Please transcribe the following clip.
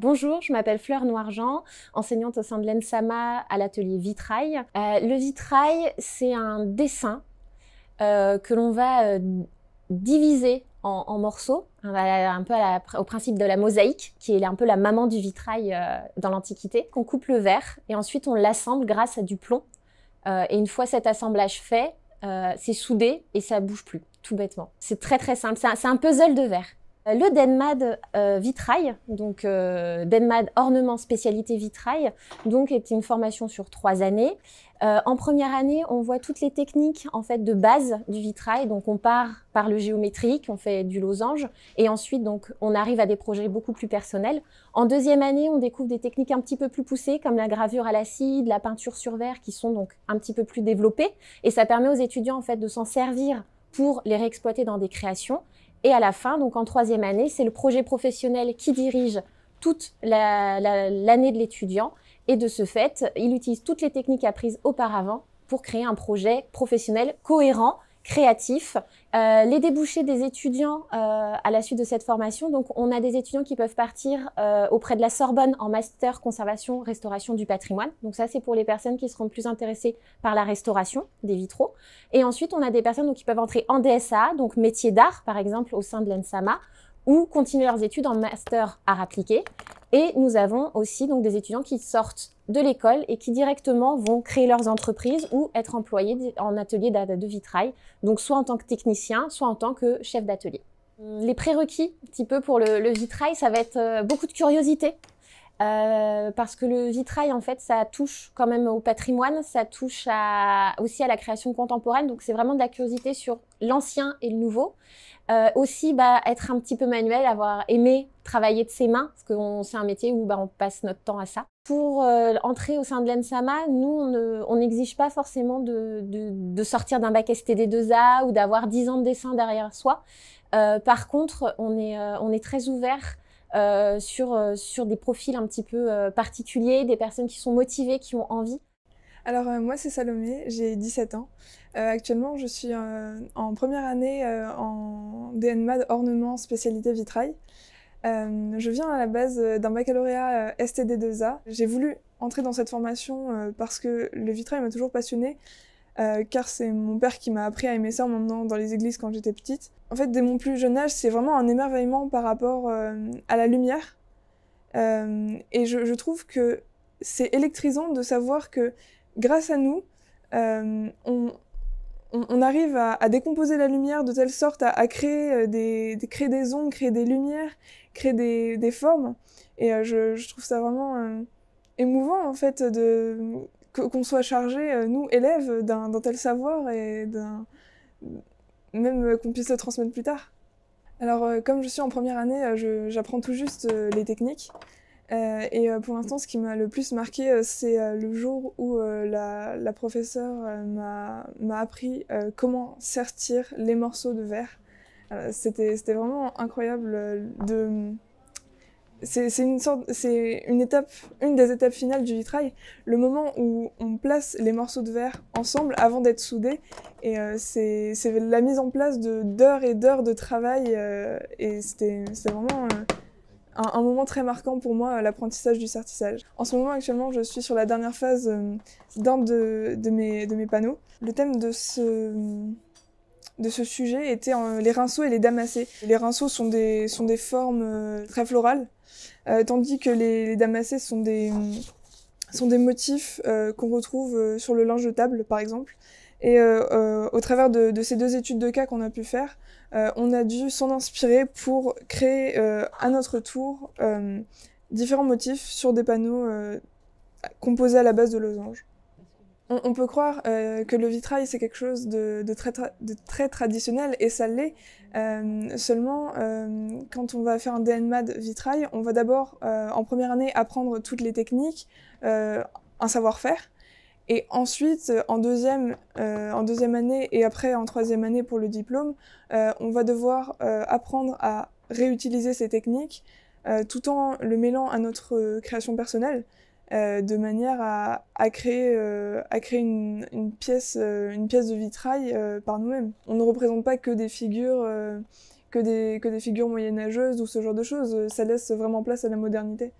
Bonjour, je m'appelle Fleur Noirjean, enseignante au sein de l'ENSAMA à l'atelier vitrail. Euh, le vitrail, c'est un dessin euh, que l'on va euh, diviser en, morceaux, un peu au principe de la mosaïque, qui est un peu la maman du vitrail dans l'Antiquité, On coupe le verre et ensuite on l'assemble grâce à du plomb. et une fois cet assemblage fait, c'est soudé et ça bouge plus, tout bêtement. C'est très très simple, c'est un puzzle de verre. Euh, le Denmad euh, vitrail, donc euh, Denmad ornement spécialité vitrail, donc est une formation sur trois années. en première année, on voit toutes les techniques en fait de base du vitrail. Donc on part par le géométrique, on fait du losange, et ensuite donc on arrive à des projets beaucoup plus personnels. En deuxième année, on découvre des techniques un petit peu plus poussées comme la gravure à l'acide, la peinture sur verre, qui sont donc un petit peu plus développées, et ça permet aux étudiants en fait de s'en servir pour les réexploiter dans des créations. Et à la fin, donc en troisième année, c'est le projet professionnel qui dirige toute l'année de l'étudiant. Et de ce fait, il utilise toutes les techniques apprises auparavant pour créer un projet professionnel cohérent, créatif euh, les débouchés des étudiants euh, à la suite de cette formation. Donc, on a des étudiants qui peuvent partir euh, auprès de la Sorbonne en master conservation restauration du patrimoine. Donc ça, c'est pour les personnes qui seront plus intéressées par la restauration des vitraux. Et ensuite, on a des personnes qui peuvent entrer en DSA, donc métier d'art par exemple au sein de l'ENSAMA, ou continuer leurs études en master art appliqué. Et nous avons aussi donc des étudiants qui sortent de l'école et qui directement vont créer leurs entreprises ou être employés en atelier de vitrail, donc soit en tant que technicien, soit en tant que chef d'atelier. Les prérequis, un petit peu pour le, le vitrail, ça va être euh, beaucoup de curiosité, euh, parce que le vitrail, en fait, ça touche quand même au patrimoine, ça touche aussi à la création contemporaine. Donc, c'est vraiment de la curiosité sur l'ancien et le nouveau. Euh, aussi, bah, être un petit peu manuel, avoir aimé travailler de ses mains, parce que c'est un métier où bah, on passe notre temps à ça. Pour euh, entrer au sein de l'ENSAMA, nous, on n'exige pas forcément de, de, de sortir d'un bac STD2A ou d'avoir 10 ans de dessin derrière soi. Euh, par contre, on est, on est très ouvert euh, sur, euh, sur des profils un petit peu euh, particuliers, des personnes qui sont motivées, qui ont envie alors moi c'est Salomé, j'ai 17 ans. actuellement je suis en première année en DNMAD ornement spécialité vitrail. je viens à la base d'un baccalauréat STD2A. J'ai voulu entrer dans cette formation parce que le vitrail m'a toujours passionnée euh, car c'est mon père qui m'a appris à aimer ça maintenant dans les églises quand j'étais petite. En fait, dès mon plus jeune âge, c'est vraiment un émerveillement par rapport euh, à la lumière. Euh, et je, trouve que c'est électrisant de savoir que grâce à nous, on, arrive à, décomposer la lumière de telle sorte à, créer, des, des ondes, créer des lumières, créer des, formes. Et je, trouve ça vraiment émouvant en fait de qu'on soit chargé, euh, nous, élèves, d'un tel savoir et d'un. même euh, qu'on puisse le transmettre plus tard. Alors, euh, comme je suis en première année, j'apprends tout juste les techniques. et pour l'instant, ce qui m'a le plus marqué, c'est le jour où la, la professeure m'a appris comment sertir les morceaux de verre. C'était vraiment incroyable de c'est une sorte, c'est une étape, une des étapes finales du vitrail, le moment où on place les morceaux de verre ensemble avant d'être soudés. Et euh, c'est la mise en place de d'heures et d'heures de travail. Euh, et c'était vraiment euh, un, moment très marquant pour moi, l'apprentissage du sertissage. En ce moment, actuellement, je suis sur la dernière phase d'un de, mes, de mes panneaux. Le thème de ce de ce sujet étaient les rinceaux et les damassés. Les rinceaux sont des, sont des formes euh, très florales, euh, tandis que les, les, sont des, euh, sont des motifs qu'on retrouve sur le linge de table, par exemple. Et au travers de, de, ces deux études de cas qu'on a pu faire, on a dû s'en inspirer pour créer à notre tour différents motifs sur des panneaux composés à la base de losanges on, peut croire euh, que le vitrail, c'est quelque chose de, très traditionnel, et ça l'est. Euh, seulement, euh, quand on va faire un DNMAD vitrail, on va d'abord, en première année, apprendre toutes les techniques, un savoir-faire. Et ensuite, en deuxième, en deuxième année et après en troisième année pour le diplôme, on va devoir apprendre à réutiliser ces techniques tout en le mêlant à notre création personnelle. Euh, de manière à, euh, créer, une, pièce, euh, une pièce de vitrail par nous-mêmes. On ne représente pas que des figures, que, des, que des figures moyenâgeuses ou ce genre de choses. Ça laisse vraiment place à la modernité.